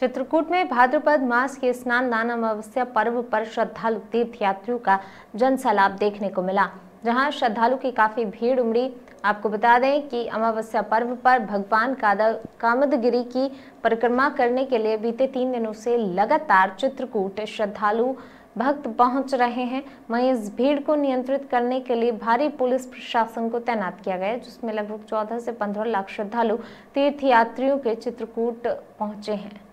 चित्रकूट में भाद्रपद मास के स्नान दान अमावस्या पर्व पर श्रद्धालु तीर्थ यात्रियों का जनसैलाब देखने को मिला जहां श्रद्धालु की काफी भीड़ उमड़ी आपको बता दें कि अमावस्या पर्व पर भगवान कामदगिरी की परिक्रमा करने के लिए बीते तीन दिनों से लगातार चित्रकूट श्रद्धालु भक्त पहुंच रहे हैं वहीं इस भीड़ को नियंत्रित करने के लिए भारी पुलिस प्रशासन को तैनात किया गया जिसमें लगभग 14 से 15 लाख श्रद्धालु तीर्थयात्रियों के चित्रकूट पहुंचे हैं